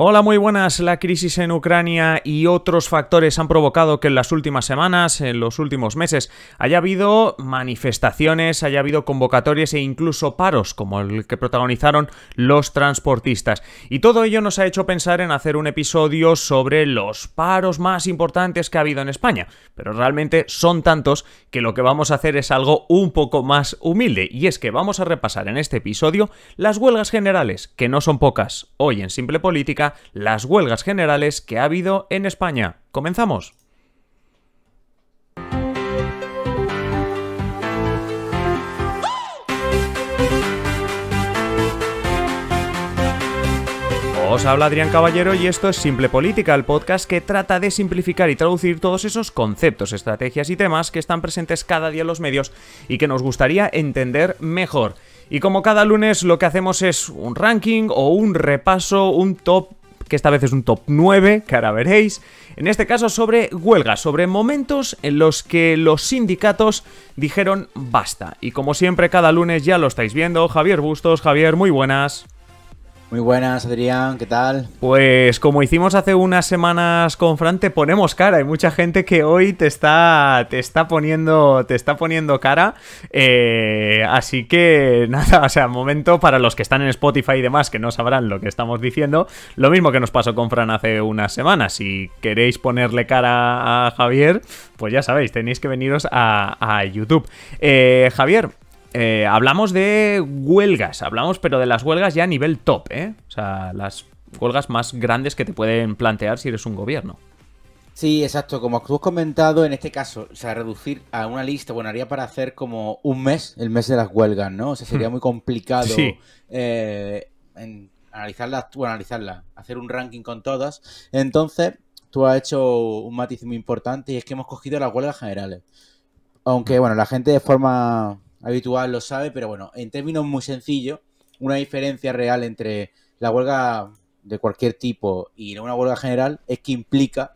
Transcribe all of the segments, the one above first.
Hola, muy buenas. La crisis en Ucrania y otros factores han provocado que en las últimas semanas, en los últimos meses, haya habido manifestaciones, haya habido convocatorias e incluso paros, como el que protagonizaron los transportistas. Y todo ello nos ha hecho pensar en hacer un episodio sobre los paros más importantes que ha habido en España. Pero realmente son tantos que lo que vamos a hacer es algo un poco más humilde, y es que vamos a repasar en este episodio las huelgas generales, que no son pocas, hoy en Simple Política, las huelgas generales que ha habido en España. Comenzamos. Os habla Adrián Caballero y esto es Simple Política, el podcast que trata de simplificar y traducir todos esos conceptos, estrategias y temas que están presentes cada día en los medios y que nos gustaría entender mejor. Y como cada lunes lo que hacemos es un ranking o un repaso, un top que esta vez es un top 9, que ahora veréis. En este caso sobre huelgas, sobre momentos en los que los sindicatos dijeron basta. Y como siempre, cada lunes ya lo estáis viendo. Javier Bustos, Javier, muy buenas. Muy buenas, Adrián, ¿qué tal? Pues como hicimos hace unas semanas con Fran, te ponemos cara. Hay mucha gente que hoy te está, te está poniendo, te está poniendo cara. Eh, así que nada, o sea, momento para los que están en Spotify y demás que no sabrán lo que estamos diciendo. Lo mismo que nos pasó con Fran hace unas semanas. Si queréis ponerle cara a Javier, pues ya sabéis, tenéis que veniros a, YouTube. Eh, Javier, eh, hablamos de huelgas, hablamos pero de las huelgas ya a nivel top, ¿eh? O sea, las huelgas más grandes que te pueden plantear si eres un gobierno. Sí, exacto. Como tú has comentado, en este caso, o sea, reducir a una lista, bueno, haría para hacer como un mes, el mes de las huelgas, ¿no? O sea, sería hmm. muy complicado bueno, eh, analizarlas, hacer un ranking con todas. Entonces, tú has hecho un matiz muy importante y es que hemos cogido las huelgas generales. Aunque, hmm. bueno, la gente de forma habitual lo sabe, pero bueno, en términos muy sencillos, una diferencia real entre la huelga de cualquier tipo y una huelga general es que implica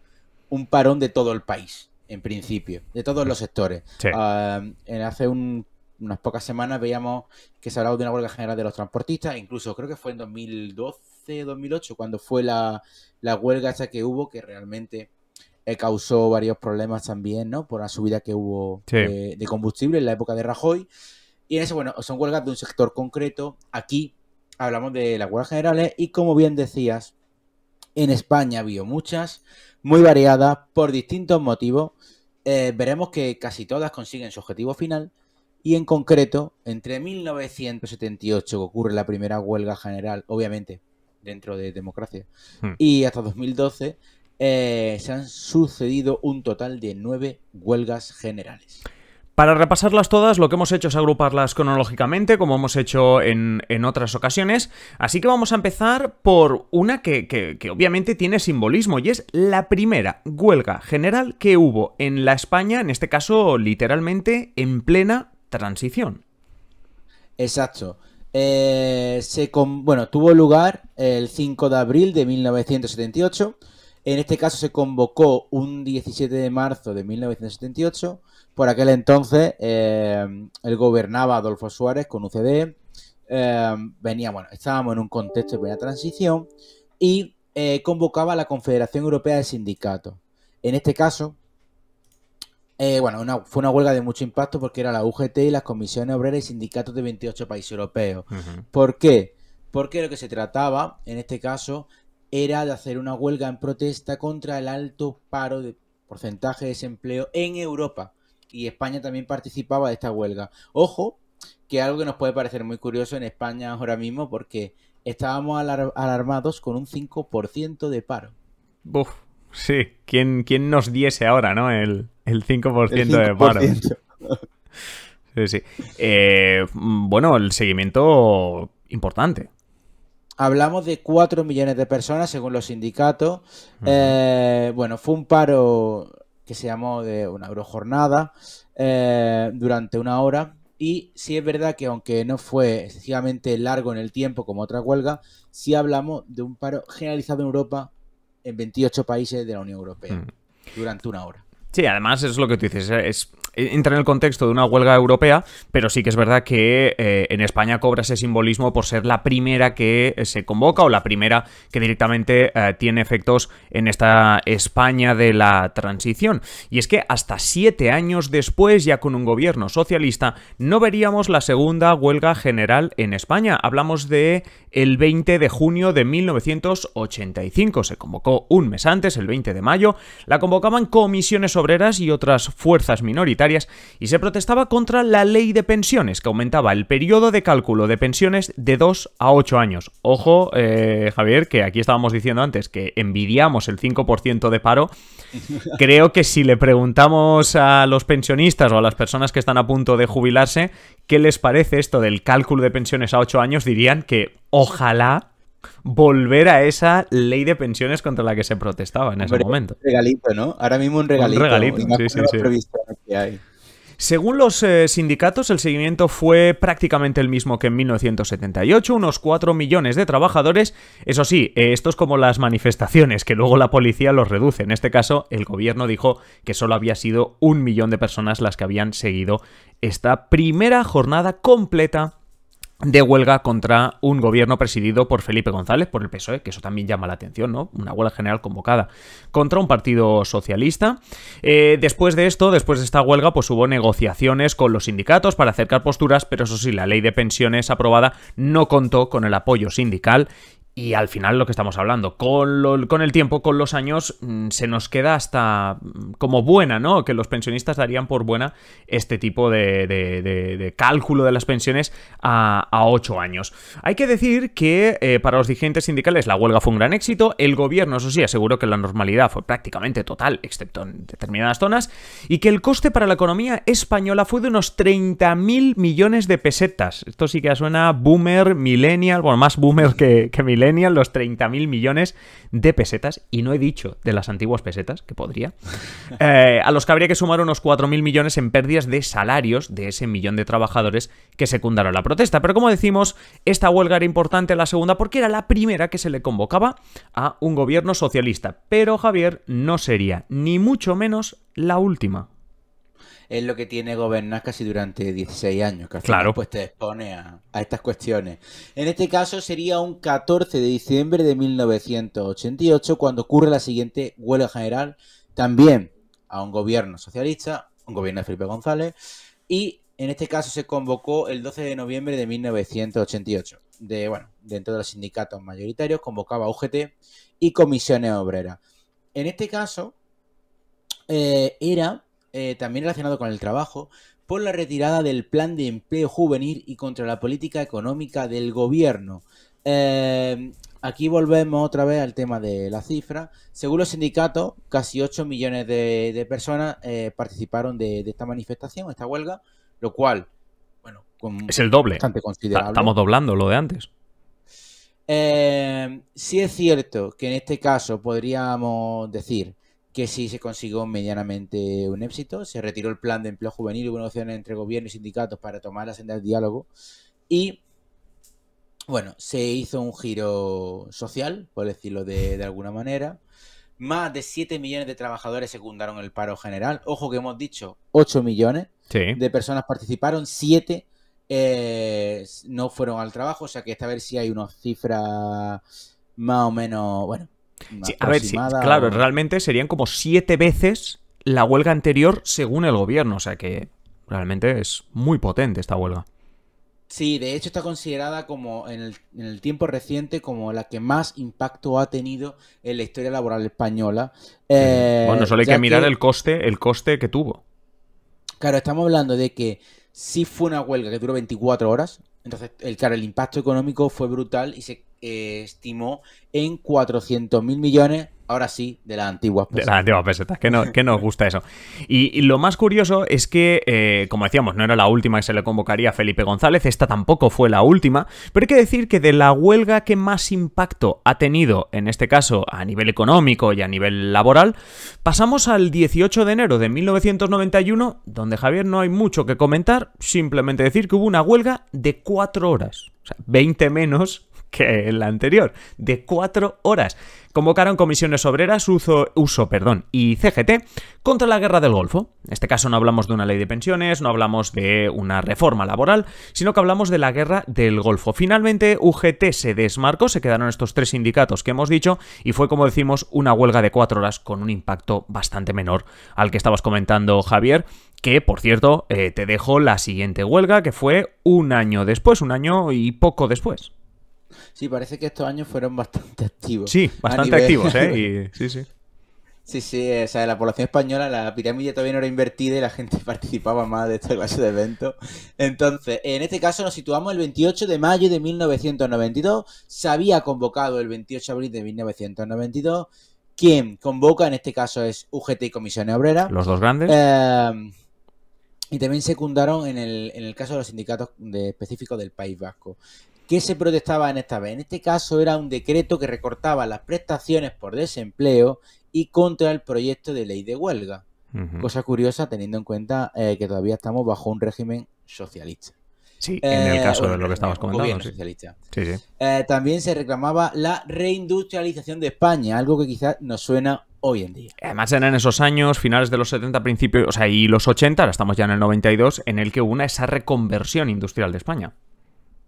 un parón de todo el país, en principio, de todos los sectores. Ah, en hace unas pocas semanas veíamos que se hablaba de una huelga general de los transportistas, incluso creo que fue en 2012, 2008, cuando fue la, la huelga esa que hubo, que realmente eh, causó varios problemas también, ¿no? Por la subida que hubo eh, de, combustible en la época de Rajoy. Y eso, bueno, son huelgas de un sector concreto. Aquí hablamos de las huelgas generales y como bien decías, en España ha muchas, muy variadas, por distintos motivos. Eh, veremos que casi todas consiguen su objetivo final. Y en concreto, entre 1978, que ocurre la primera huelga general, obviamente dentro de democracia, hmm. y hasta 2012, eh, se han sucedido un total de nueve huelgas generales. Para repasarlas todas, lo que hemos hecho es agruparlas cronológicamente, como hemos hecho en, otras ocasiones. Así que vamos a empezar por una que, obviamente tiene simbolismo, y es la primera huelga general que hubo en la España, en este caso literalmente en plena transición. Exacto. Eh, se Bueno, tuvo lugar el 5 de abril de 1978 en este caso se convocó un 17 de marzo de 1978. Por aquel entonces eh, él gobernaba Adolfo Suárez con UCD. Eh, venía, bueno, estábamos en un contexto de plena transición y eh, convocaba la Confederación Europea de Sindicatos. En este caso, bueno, fue una huelga de mucho impacto porque era la UGT y las comisiones obreras y sindicatos de 28 países europeos. ¿Por qué? Porque lo que se trataba, en este caso, era de hacer una huelga en protesta contra el alto paro de porcentaje de desempleo en Europa. Y España también participaba de esta huelga. Ojo, que algo que nos puede parecer muy curioso en España ahora mismo, porque estábamos alarmados con un 5% de paro. Buf, sí, ¿Quién, nos diese ahora, ¿no? El, 5 de paro. sí, sí. Eh, bueno, el seguimiento importante Hablamos de 4 millones de personas, según los sindicatos. Eh, bueno, fue un paro que se llamó de una eurojornada eh, durante una hora. Y sí es verdad que aunque no fue excesivamente largo en el tiempo como otra huelga, sí hablamos de un paro generalizado en Europa en 28 países de la Unión Europea mm. durante una hora. Sí, además es lo que tú dices, es eh, entra en el contexto de una huelga europea, pero sí que es verdad que eh, en España cobra ese simbolismo por ser la primera que eh, se convoca o la primera que directamente tiene efectos en esta España de la transición. Y es que hasta siete años después, ya con un gobierno socialista, no veríamos la segunda huelga general en España. Hablamos de el 20 de junio de 1985. Se convocó un mes antes, el 20 de mayo. La convocaban comisiones obreras y otras fuerzas minoritarias y se protestaba contra la ley de pensiones que aumentaba el periodo de cálculo de pensiones de 2 a 8 años. Ojo, eh, Javier, que aquí estábamos diciendo antes que envidiamos el 5% de paro. Creo que si le preguntamos a los pensionistas o a las personas que están a punto de jubilarse qué les parece esto del cálculo de pensiones a 8 años, dirían que ojalá volver a esa ley de pensiones contra la que se protestaba en ese momento. Un regalito, ¿no? Ahora mismo un regalito. Un regalito, sí, sí. Según los eh, sindicatos, el seguimiento fue prácticamente el mismo que en 1978, unos 4 millones de trabajadores. Eso sí, eh, esto es como las manifestaciones, que luego la policía los reduce. En este caso, el gobierno dijo que solo había sido un millón de personas las que habían seguido esta primera jornada completa de huelga contra un gobierno presidido por Felipe González, por el PSOE, que eso también llama la atención, ¿no? Una huelga general convocada contra un partido socialista. Eh, después de esto, después de esta huelga, pues hubo negociaciones con los sindicatos para acercar posturas, pero eso sí, la ley de pensiones aprobada no contó con el apoyo sindical y al final lo que estamos hablando, con, el tiempo, con los años, mm, se nos queda hasta mm, como buena, ¿no? Que los pensionistas darían por buena este tipo de, cálculo de las pensiones a, a, 8 años. Hay que decir que eh, para los dirigentes sindicales la huelga fue un gran éxito, el gobierno, eso sí, aseguró que la normalidad fue prácticamente total, excepto en determinadas zonas, y que el coste para la economía española fue de unos mil millones de pesetas. Esto sí que suena boomer, millennial, bueno, más boomer que, que los los 30.000 millones de pesetas, y no he dicho de las antiguas pesetas, que podría, eh, a los que habría que sumar unos 4.000 millones en pérdidas de salarios de ese millón de trabajadores que secundaron la protesta. Pero como decimos, esta huelga era importante, la segunda, porque era la primera que se le convocaba a un gobierno socialista. Pero Javier no sería, ni mucho menos, la última es lo que tiene gobernar casi durante 16 años, claro. pues te expone a, estas cuestiones. En este caso sería un 14 de diciembre de 1988 cuando ocurre la siguiente huelga general, también a un gobierno socialista, un gobierno de Felipe González, y en este caso se convocó el 12 de noviembre de 1988. De, bueno, dentro de los sindicatos mayoritarios convocaba UGT y comisiones obreras. En este caso, eh, era eh, también relacionado con el trabajo, por la retirada del plan de empleo juvenil y contra la política económica del gobierno. Eh, aquí volvemos otra vez al tema de la cifra. Según los sindicatos, casi 8 millones de, personas eh, participaron de, esta manifestación, esta huelga, lo cual, bueno, es el doble. Bastante considerable. Estamos doblando lo de antes. Si es cierto que en este caso podríamos decir que sí se consiguió medianamente un éxito. Se retiró el plan de empleo juvenil y una opción entre gobierno y sindicatos para tomar la senda del diálogo. Y bueno, se hizo un giro social, por decirlo de, alguna manera. Más de 7 millones de trabajadores secundaron el paro general. Ojo que hemos dicho 8 millones de personas participaron, 7 eh, no fueron al trabajo, o sea que está a ver si hay una cifra más o menos, bueno, a ver, sí, claro, realmente serían como siete veces la huelga anterior según el gobierno, o sea que realmente es muy potente esta huelga. Sí, de hecho está considerada como en el, tiempo reciente como la que más impacto ha tenido en la historia laboral española. Eh, bueno, solo hay que mirar el coste, el coste que tuvo. Claro, estamos hablando de que sí fue una huelga que duró 24 horas, entonces, el, claro, el impacto económico fue brutal y se eh, estimó en mil millones ahora sí, de la antigua, pesetas. De las antiguas pesetas, que, no, que nos gusta eso. Y, lo más curioso es que, eh, como decíamos, no era la última que se le convocaría a Felipe González, esta tampoco fue la última, pero hay que decir que de la huelga que más impacto ha tenido, en este caso a nivel económico y a nivel laboral, pasamos al 18 de enero de 1991, donde Javier no hay mucho que comentar, simplemente decir que hubo una huelga de cuatro horas. O sea, 20 menos que la anterior, de cuatro horas. Convocaron comisiones obreras, uso, uso perdón, y CGT contra la guerra del Golfo. En este caso no hablamos de una ley de pensiones, no hablamos de una reforma laboral, sino que hablamos de la guerra del Golfo. Finalmente, UGT se desmarcó, se quedaron estos tres sindicatos que hemos dicho, y fue, como decimos, una huelga de cuatro horas con un impacto bastante menor al que estabas comentando, Javier, que por cierto eh, te dejo la siguiente huelga que fue un año después, un año y poco después. Sí, parece que estos años fueron bastante activos. Sí, bastante activos, ¿eh? Sí, sí. Sí, sí, o sea, la población española, la pirámide todavía no era invertida y la gente participaba más de esta clase de eventos. Entonces, en este caso nos situamos el 28 de mayo de 1992. Se había convocado el 28 de abril de 1992. Quien convoca en este caso es UGT y Comisiones Obreras. Los dos grandes. Em, y también secundaron en el, en el caso de los sindicatos específicos del País Vasco. ¿Qué se protestaba en esta vez? En este caso era un decreto que recortaba las prestaciones por desempleo y contra el proyecto de ley de huelga. Cosa curiosa teniendo en cuenta eh, que todavía estamos bajo un régimen socialista. Sí, eh, en el caso de lo que estamos comentando. Sí. Sí, eh, también se reclamaba la reindustrialización de España, algo que quizás nos suena hoy en día. Además eran esos años, finales de los 70, principios, o sea, y los 80, ahora estamos ya en el 92, en el que hubo una esa reconversión industrial de España.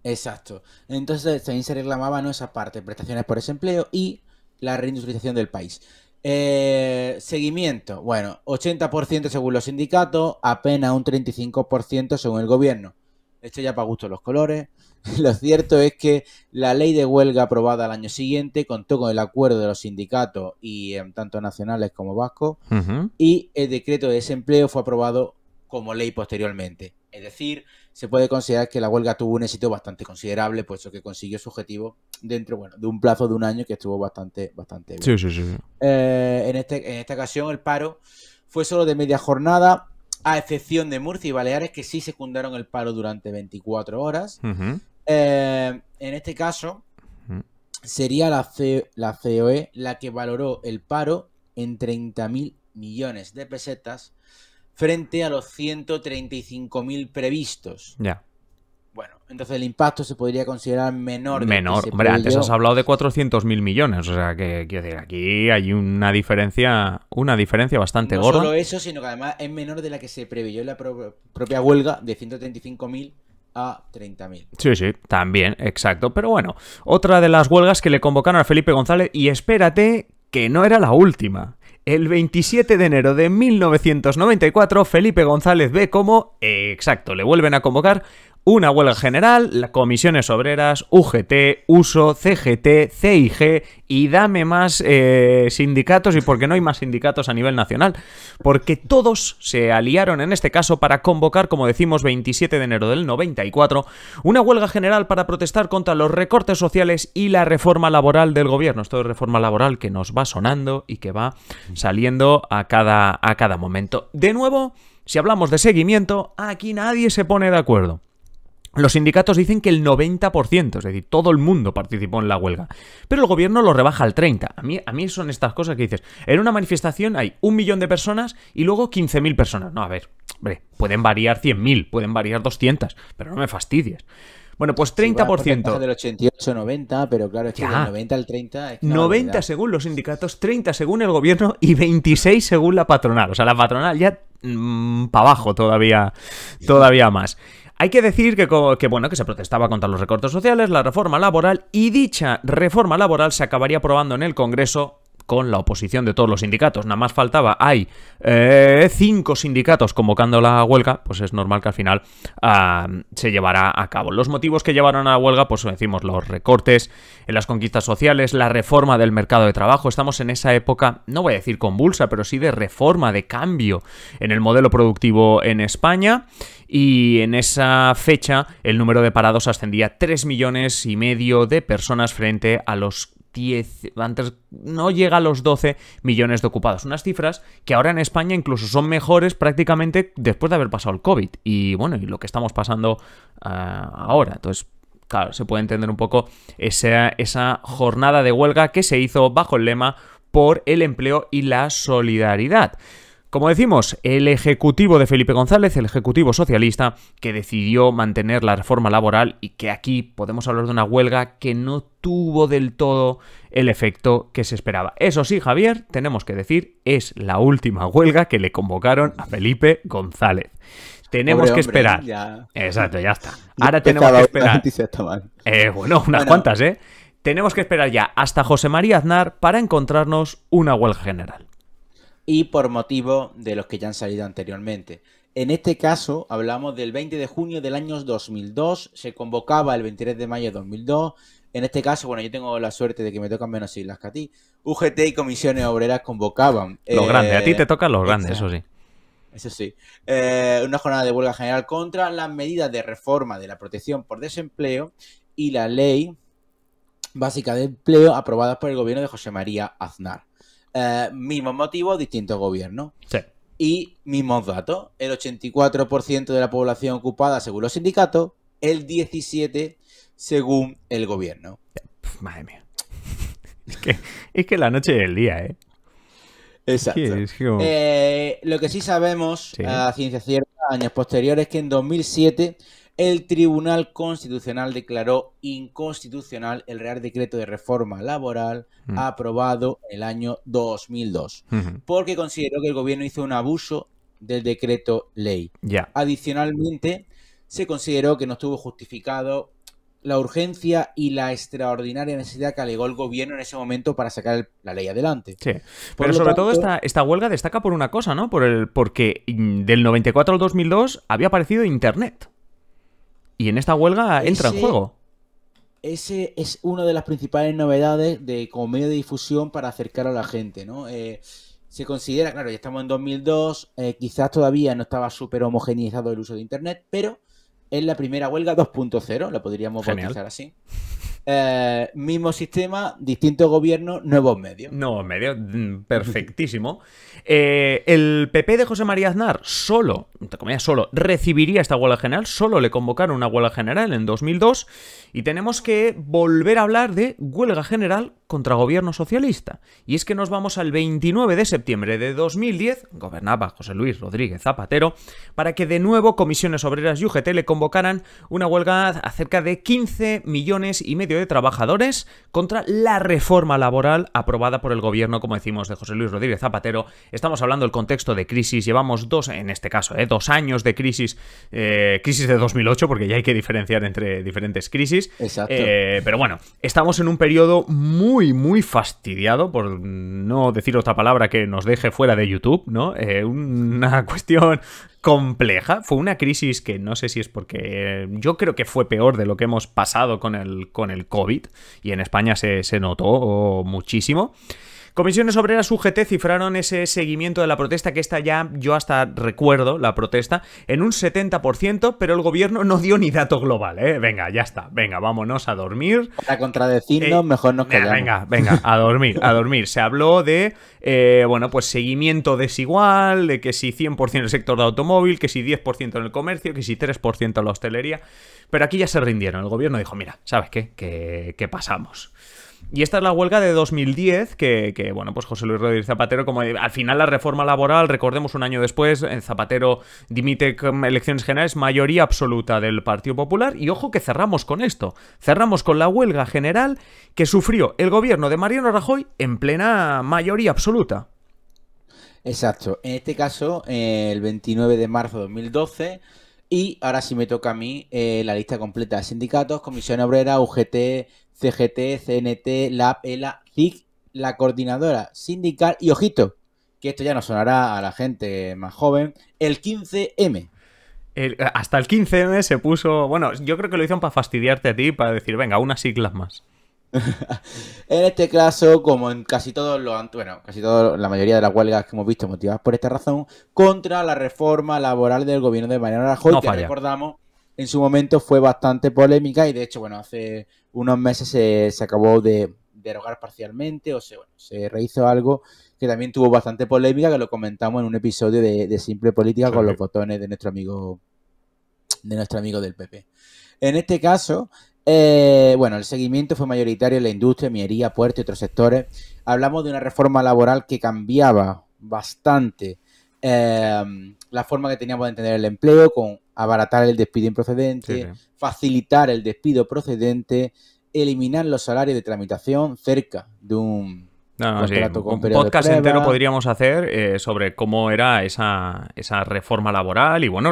Exacto. Entonces también se reclamaba ¿no? esa parte, prestaciones por desempleo y la reindustrialización del país. Eh, seguimiento, bueno, 80% según los sindicatos, apenas un 35% según el gobierno. Esto ya para gusto los colores. Lo cierto es que la ley de huelga aprobada al año siguiente contó con el acuerdo de los sindicatos y em, tanto nacionales como vascos y el decreto de desempleo fue aprobado como ley posteriormente. Es decir, se puede considerar que la huelga tuvo un éxito bastante considerable, puesto que consiguió su objetivo dentro bueno, de un plazo de un año que estuvo bastante, bastante bien. Sí, sí, sí. Eh, este, en, esta ocasión, el paro fue solo de media jornada, a excepción de Murcia y Baleares, que sí secundaron el paro durante 24 horas. Eh, en este caso, sería la, la COE la que valoró el paro en 30.000 millones de pesetas frente a los 135.000 previstos. Ya. Bueno, entonces el impacto se podría considerar menor. Menor, hombre, antes has hablado de 400.000 millones, o sea que quiero decir, aquí hay una diferencia una diferencia bastante gorda. No solo eso, sino que además es menor de la que se previó en la propia huelga de 135.000 a 30.000. Sí, sí, también, exacto. Pero bueno, otra de las huelgas que le convocaron a Felipe González, y espérate que no era la última. El 27 de enero de 1994, Felipe González ve cómo, exacto, le vuelven a convocar una huelga general, las comisiones obreras, UGT, USO, CGT, CIG y dame más eh, sindicatos y porque no hay más sindicatos a nivel nacional. Porque todos se aliaron en este caso para convocar, como decimos, 27 de enero del 94, una huelga general para protestar contra los recortes sociales y la reforma laboral del gobierno. Esto es reforma laboral que nos va sonando y que va saliendo a cada, a cada momento. De nuevo, si hablamos de seguimiento, aquí nadie se pone de acuerdo. Los sindicatos dicen que el 90%, es decir, todo el mundo participó en la huelga, pero el gobierno lo rebaja al 30%. A mí, a mí son estas cosas que dices, en una manifestación hay un millón de personas y luego 15.000 personas. No, a ver, pueden variar 100.000, pueden variar 200, pero no me fastidies. Bueno, pues 30%. Sí, bueno, del 88, 90, pero claro, es que 90 al 30. Es 90 según los sindicatos, 30 según el gobierno y 26 según la patronal. O sea, la patronal ya mm, para abajo todavía, todavía más. Hay que decir que, que, bueno, que se protestaba contra los recortes sociales, la reforma laboral y dicha reforma laboral se acabaría aprobando en el Congreso con la oposición de todos los sindicatos. Nada más faltaba, hay eh, cinco sindicatos convocando la huelga, pues es normal que al final ah, se llevará a cabo. Los motivos que llevaron a la huelga, pues decimos los recortes en las conquistas sociales, la reforma del mercado de trabajo. Estamos en esa época, no voy a decir convulsa, pero sí de reforma, de cambio en el modelo productivo en España. Y en esa fecha el número de parados ascendía a 3 millones y medio de personas frente a los antes no llega a los 12 millones de ocupados. Unas cifras que ahora en España incluso son mejores prácticamente después de haber pasado el COVID. Y bueno, y lo que estamos pasando ah, ahora. Entonces, claro, se puede entender un poco esa, esa jornada de huelga que se hizo bajo el lema por el empleo y la solidaridad. Como decimos, el ejecutivo de Felipe González, el ejecutivo socialista, que decidió mantener la reforma laboral y que aquí podemos hablar de una huelga que no tuvo del todo el efecto que se esperaba. Eso sí, Javier, tenemos que decir, es la última huelga que le convocaron a Felipe González. Tenemos que esperar. Exacto, ya está. Ahora tenemos que esperar. Eh, bueno, unas cuantas, ¿eh? Tenemos que esperar ya hasta José María Aznar para encontrarnos una huelga general y por motivo de los que ya han salido anteriormente. En este caso, hablamos del 20 de junio del año 2002, se convocaba el 23 de mayo de 2002. En este caso, bueno, yo tengo la suerte de que me tocan menos islas que a ti. UGT y comisiones obreras convocaban. Los eh, grandes, a ti te tocan los grandes, eso sí. Eso sí. Eh, una jornada de huelga general contra las medidas de reforma de la protección por desempleo y la ley básica de empleo aprobadas por el gobierno de José María Aznar. Eh, mismos motivos, distintos gobiernos. Sí. Y mismos datos. El 84% de la población ocupada según los sindicatos, el 17% según el gobierno. madre mía. Es que, la noche es el día, ¿eh? Exacto. Eh, lo que sí sabemos, a ciencia cierta, años posteriores, que en 2007 el Tribunal Constitucional declaró inconstitucional el Real Decreto de Reforma Laboral mm. aprobado en el año 2002, porque consideró que el gobierno hizo un abuso del decreto ley. Adicionalmente, se consideró que no estuvo justificado la urgencia y la extraordinaria necesidad que alegó el gobierno en ese momento para sacar la ley adelante. Sí. Pero sobre todo esta, esta, huelga destaca por una cosa, ¿no? Por el, porque del 94 al 2002 había aparecido Internet. Y en esta huelga entra en juego. Ese es una de las principales novedades de, como medio de difusión para acercar a la gente, ¿no? Eh, se considera, claro, ya estamos en 2002, eh, quizás todavía no estaba súper homogeneizado el uso de Internet, pero es la primera huelga 2.0, la podríamos Genial. así. Eh, mismo sistema, distinto gobierno, nuevos medios. Nuevos medios, mm, perfectísimo. Eh, el PP de José María Aznar solo, te comillas solo, recibiría esta huelga general, solo le convocaron una huelga general en 2002 y tenemos que volver a hablar de huelga general contra gobierno socialista. Y es que nos vamos al 29 de septiembre de 2010, gobernaba José Luis Rodríguez Zapatero, para que de nuevo comisiones obreras y UGT le convocaran una huelga acerca de 15 millones y medio de trabajadores contra la reforma laboral aprobada por el gobierno, como decimos, de José Luis Rodríguez Zapatero. Estamos hablando del contexto de crisis, llevamos dos, en este caso, ¿eh? dos años de crisis, eh, crisis de 2008, porque ya hay que diferenciar entre diferentes crisis. Exacto. Eh, pero bueno, estamos en un periodo muy, muy fastidiado, por no decir otra palabra que nos deje fuera de YouTube, ¿no? Eh, una cuestión compleja. Fue una crisis que no sé si es porque eh, yo creo que fue peor de lo que hemos pasado con el, con el COVID y en España se, se notó oh, muchísimo. Comisiones Obreras UGT cifraron ese seguimiento de la protesta, que esta ya yo hasta recuerdo la protesta, en un 70%, pero el gobierno no dio ni dato global, ¿eh? Venga, ya está, venga, vámonos a dormir. Para contradecirnos, eh, mejor no callamos. Venga, venga, a dormir, a dormir. Se habló de, eh, bueno, pues seguimiento desigual, de que si 100% el sector de automóvil, que si 10% en el comercio, que si 3% en la hostelería, pero aquí ya se rindieron. El gobierno dijo, mira, ¿sabes qué? Que, que pasamos. Y esta es la huelga de 2010, que, bueno, pues José Luis Rodríguez Zapatero, como al final la reforma laboral, recordemos un año después, eh, Zapatero dimite elecciones generales, mayoría absoluta del Partido Popular, y ojo que cerramos con esto, cerramos con la huelga general que sufrió el gobierno de Mariano Rajoy en plena mayoría absoluta. Exacto, en este caso, eh, el 29 de marzo de 2012 y ahora sí me toca a mí eh, la lista completa. de Sindicatos, Comisión Obrera, UGT, CGT, CNT, LAP, ELA, CIC, la coordinadora sindical y ojito, que esto ya no sonará a la gente más joven, el 15M. hasta el 15M se puso, bueno, yo creo que lo hicieron para fastidiarte a ti, para decir, venga, unas siglas más en este caso, como en casi todos los, bueno, casi todos, la mayoría de las huelgas que hemos visto motivadas por esta razón, contra la reforma laboral del gobierno de Mariano Rajoy, que recordamos en su momento fue bastante polémica y de hecho, bueno, hace unos meses se, acabó de derogar parcialmente o se, bueno, se rehizo algo que también tuvo bastante polémica, que lo comentamos en un episodio de, Simple Política con los botones de nuestro amigo de nuestro amigo del PP. En este caso, eh, bueno, el seguimiento fue mayoritario en la industria, minería, puerto y otros sectores. Hablamos de una reforma laboral que cambiaba bastante em, la forma que teníamos de entender el empleo, con abaratar el despido improcedente, facilitar el despido procedente, eliminar los salarios de tramitación cerca de un no, un podcast entero podríamos hacer eh, sobre cómo era esa, esa, reforma laboral y bueno,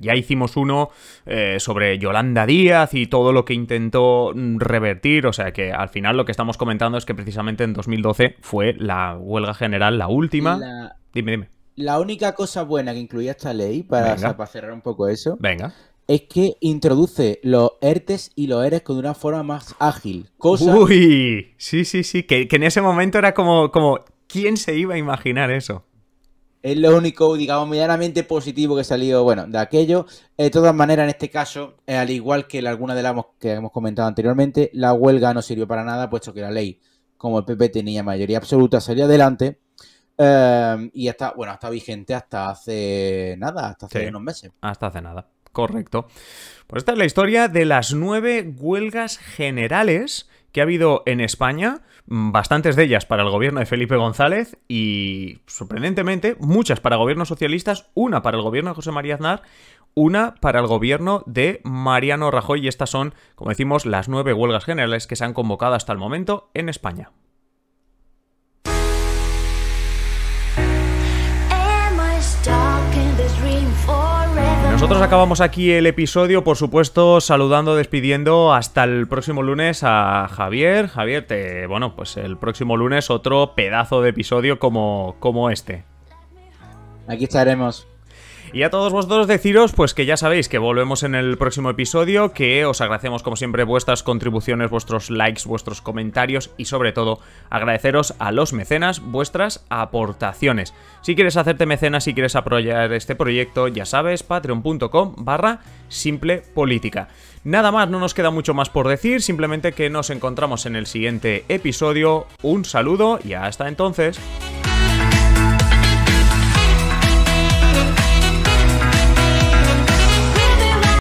ya hicimos uno eh, sobre Yolanda Díaz y todo lo que intentó mm, revertir, o sea que al final lo que estamos comentando es que precisamente en 2012 fue la huelga general, la última. La... Dime, dime. La única cosa buena que incluía esta ley, para, para cerrar un poco eso, Venga es que introduce los ERTES y los ERES con una forma más ágil. Uy, sí, sí, sí, que, en ese momento era como, como, ¿quién se iba a imaginar eso? Es lo único, digamos, medianamente positivo que salió, bueno, de aquello. Eh, de todas maneras, en este caso, eh, al igual que alguna de las que hemos comentado anteriormente, la huelga no sirvió para nada, puesto que la ley, como el PP tenía mayoría absoluta, salió adelante. Eh, y está, bueno, está vigente hasta hace nada, hasta hace unos meses. Hasta hace nada. Correcto. Pues esta es la historia de las nueve huelgas generales que ha habido en España, mm, bastantes de ellas para el gobierno de Felipe González y, sorprendentemente, muchas para gobiernos socialistas, una para el gobierno de José María Aznar, una para el gobierno de Mariano Rajoy y estas son, como decimos, las nueve huelgas generales que se han convocado hasta el momento en España. Nosotros acabamos aquí el episodio, por supuesto, saludando, despidiendo hasta el próximo lunes a Javier. Javier, te, bueno, pues el próximo lunes otro pedazo de episodio como, como este. Aquí estaremos. Y a todos vosotros deciros pues que ya sabéis que volvemos en el próximo episodio, que os agradecemos como siempre vuestras contribuciones, vuestros likes, vuestros comentarios y sobre todo agradeceros a los mecenas vuestras aportaciones. Si quieres hacerte mecenas, si quieres apoyar este proyecto, ya sabes, patreon.com barra simple política. Nada más, no nos queda mucho más por decir, simplemente que nos encontramos en el siguiente episodio. Un saludo y hasta entonces.